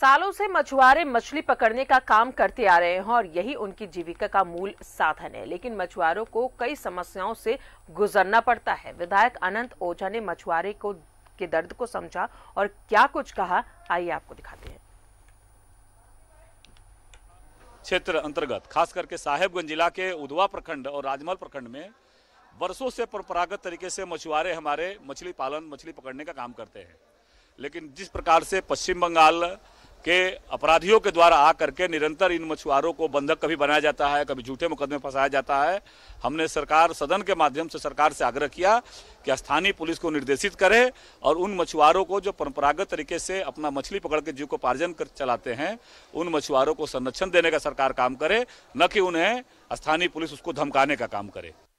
सालों से मछुआरे मछली पकड़ने का काम करते आ रहे हैं और यही उनकी जीविका का मूल साधन है लेकिन मछुआरों को कई समस्याओं से गुजरना पड़ता है विधायक अनंत ओझा ने मछुआरे को के दर्द को समझा और क्या कुछ कहा आइए आपको दिखाते हैं क्षेत्र अंतर्गत खास करके साहेबगंज जिला के उधवा प्रखंड और राजमहल प्रखंड में वर्षों से परंपरागत तरीके से मछुआरे हमारे मछली पालन मछली पकड़ने का काम करते हैं लेकिन जिस प्रकार से पश्चिम बंगाल के अपराधियों के द्वारा आ करके निरंतर इन मछुआरों को बंधक कभी बनाया जाता है कभी झूठे मुकदमे फंसाया जाता है हमने सरकार सदन के माध्यम से सरकार से आग्रह किया कि स्थानीय पुलिस को निर्देशित करे और उन मछुआरों को जो परंपरागत तरीके से अपना मछली पकड़ के जीविकोपार्जन कर चलाते हैं उन मछुआरों को संरक्षण देने का सरकार काम करे न कि उन्हें स्थानीय पुलिस उसको धमकाने का काम करे